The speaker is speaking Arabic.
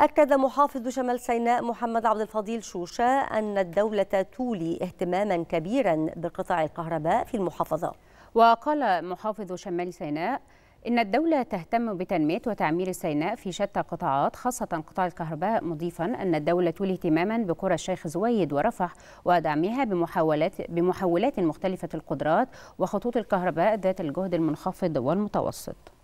أكد محافظ شمال سيناء محمد عبد الفضيل شوشة أن الدولة تولي اهتماما كبيرا بقطاع الكهرباء في المحافظة وقال محافظ شمال سيناء إن الدولة تهتم بتنمية وتعمير سيناء في شتى القطاعات خاصة قطاع الكهرباء مضيفا أن الدولة تولي اهتماما بقرى الشيخ زويد ورفح ودعمها بمحاولات بمحولات مختلفة القدرات وخطوط الكهرباء ذات الجهد المنخفض والمتوسط